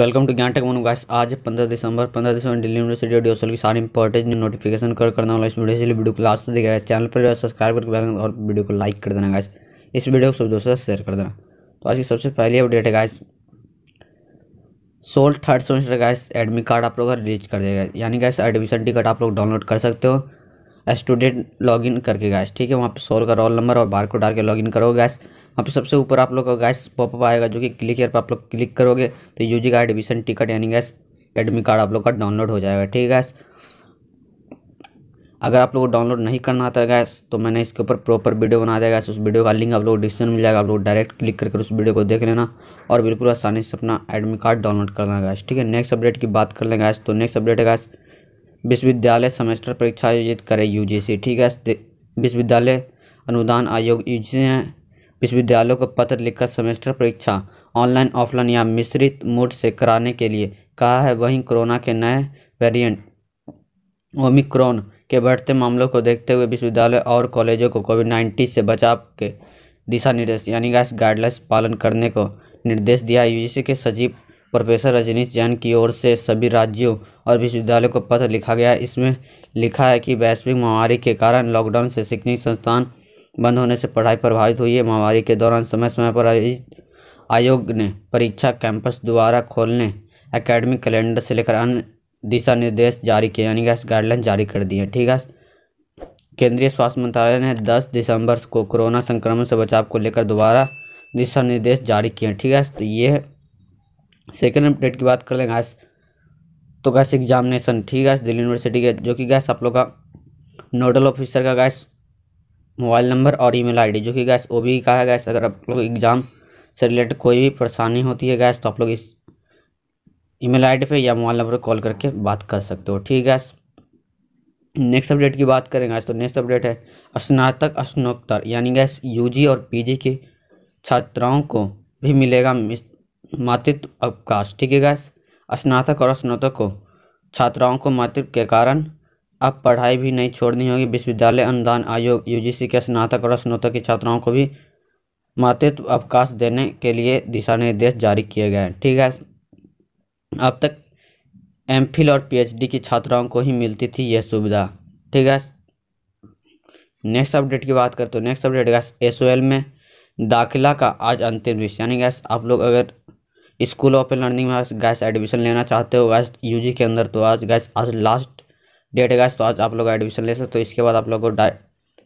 welcome to Gyan tech Monu guys आज पंद्रह दिसंबर पंद्रह दिसंबर दिल्ली यूनिवर्सिटी ऑडियो डीओसल की सारी इंपॉर्टेंट नोटिफिकेशन कर करना वाला इस वीडियो से वीडियो को लास्ट देखा चैनल पर सब्सक्राइब करके और वीडियो को लाइक कर देना गाइस इस वीडियो को सब दोस्तों से शेयर कर देना तो आज की सबसे पहली अपडेट है guys SOL third semester guys admit card आप लोग का रिलीज कर देगा यानी गाइस एडमिशन टिकट आप लोग डाउनलोड कर सकते हो स्टूडेंट इन करके गाइस ठीक है वहाँ पर सोल का रोल नंबर और बार को डाल के इन करोगे गाइस यहाँ पे तो सबसे ऊपर आप लोग का गैस पॉपअप आएगा जो कि क्लिक पर आप लोग क्लिक करोगे तो यू जी का एडमिशन टिकट यानी गैस एडमिट कार्ड आप लोग का डाउनलोड हो जाएगा ठीक है गैस अगर आप लोग को डाउनलोड नहीं करना आता है गैस तो मैंने इसके ऊपर प्रॉपर वीडियो बना दिया गैस उस वीडियो का लिंक आप लोग डिस्क्रिप्शन मिल जाएगा आप लोग डायरेक्ट क्लिक करके उस वीडियो को देख लेना और बिल्कुल आसानी से अपना एडमिट कार्ड डाउनलोड करना गैस ठीक है नेक्स्ट अपडेट की बात कर लें गैस तो नेक्स्ट अपडेट है गैस विश्वविद्यालय सेमेस्टर परीक्षा आयोजित करे यू ठीक है विश्वविद्यालय अनुदान आयोग यू हैं विश्वविद्यालयों को पत्र लिखकर सेमेस्टर परीक्षा ऑनलाइन ऑफलाइन या मिश्रित मोड से कराने के लिए कहा है वहीं कोरोना के नए वेरिएंट ओमिक्रॉन के बढ़ते मामलों को देखते हुए विश्वविद्यालय और कॉलेजों को कोविड नाइन्टीन से बचाव के दिशा निर्देश यानी गैस गाइडलाइंस पालन करने को निर्देश दिया यूजीसी के सचिव प्रोफेसर रजनीश जैन की ओर से सभी राज्यों और विश्वविद्यालयों को पत्र लिखा गया इसमें लिखा है कि वैश्विक महामारी के कारण लॉकडाउन से शिक्षण संस्थान बंद होने से पढ़ाई प्रभावित हुई है महामारी के दौरान समय समय पर आयोग ने परीक्षा कैंपस द्वारा खोलने एकेडमिक कैलेंडर से लेकर अन्य दिशा निर्देश जारी किए यानी कि गाइडलाइन जारी कर दिए ठीक है केंद्रीय स्वास्थ्य मंत्रालय ने 10 दिसंबर को कोरोना संक्रमण से बचाव को लेकर दोबारा दिशा निर्देश जारी किए ठीक है तो ये सेकेंड अपडेट की बात कर लें गैस तो गैस एग्जामिनेशन ठीक है दिल्ली यूनिवर्सिटी के जो कि गैस आप लोग का नोडल ऑफिसर का गैस मोबाइल नंबर और ईमेल आईडी जो कि गैस ओ बी का है गैस अगर आप लोग एग्ज़ाम से रिलेटेड कोई भी परेशानी होती है गैस तो आप लोग इस ईमेल आईडी पे या मोबाइल नंबर पर कॉल करके बात कर सकते हो ठीक है गैस नेक्स्ट अपडेट की बात करें गैस तो नेक्स्ट अपडेट है स्नातक स्नोत्तर यानी गैस यू और पी के छात्राओं को भी मिलेगा मातृत्व अवकाश ठीक है गैस स्नातक और स्नातक को छात्राओं को मातृत्व के कारण अब पढ़ाई भी नहीं छोड़नी होगी विश्वविद्यालय अनुदान आयोग यूजीसी के स्नातक और स्नातक की छात्राओं को भी मातृत्व अवकाश देने के लिए दिशा निर्देश जारी किए गए हैं ठीक है अब तक एम और पी की छात्राओं को ही मिलती थी यह सुविधा ठीक है नेक्स्ट अपडेट की बात करते हो नेक्स्ट अपडेट गैस एस में दाखिला का आज अंतिम विषय यानी गैस आप लोग अगर स्कूल ऑफ लर्निंग में गैस एडमिशन लेना चाहते हो गैस यूजी के अंदर तो आज गैस आज लास्ट डेट है तो आज आप लोग एडमिशन ले सकते हो इसके बाद आप लोग को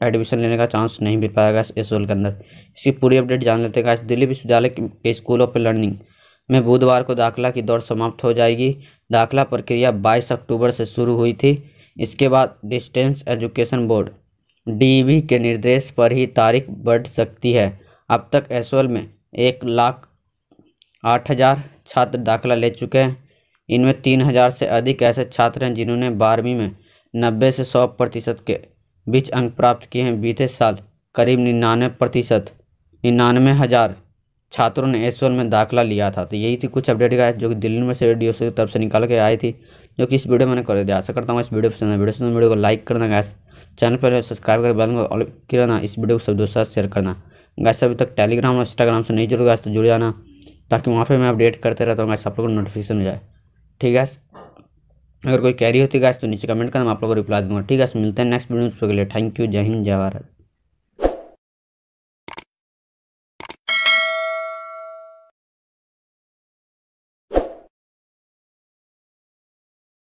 एडमिशन लेने का चांस नहीं मिल पाएगा इस स्कूल के अंदर इसकी पूरी अपडेट जान लेते हैं दिल्ली विश्वविद्यालय के स्कूल ऑफ लर्निंग में बुधवार को दाखिला की दौड़ समाप्त हो जाएगी दाखिला प्रक्रिया 22 अक्टूबर से शुरू हुई थी इसके बाद डिस्टेंस एजुकेशन बोर्ड डी के निर्देश पर ही तारीख बढ़ सकती है अब तक एस में एक लाख आठ हज़ार छात्र दाखिला ले चुके हैं इनमें तीन हज़ार से अधिक ऐसे छात्र हैं जिन्होंने बारहवीं में नब्बे से सौ प्रतिशत के बीच अंक प्राप्त किए हैं बीते साल करीब निन्यानवे प्रतिशत निन्यानवे हज़ार छात्रों ने एस में दाखिला लिया था तो यही थी कुछ अपडेट का जो कि दिल्ली से डी की तरफ से निकाल के आई थी जो कि इस वीडियो मैंने कर दिया आशा करता हूँ इस वीडियो पसंद है वीडियो पसंद वीडियो को लाइक करना गैस चैनल पर सब्सक्राइब कर बेल को करना इस वीडियो को सब दोस्तों साथ शेयर करना गैस अभी तक टेलीग्राम और इंस्टाग्राम से नहीं जुड़ गया तो जुड़ जाना ताकि वहाँ पर मैं अपडेट करते रहता हूँ गैस आप लोग को नोटिफिकेशन मिल जाए ठीक है अगर कोई कैरी होती गैस तो नीचे कमेंट करना मैं आप लोगों को रिप्लाई दूंगा ठीक है मिलते हैं नेक्स्ट वीडियो में लिए थैंक यू जय हिंद जय भारत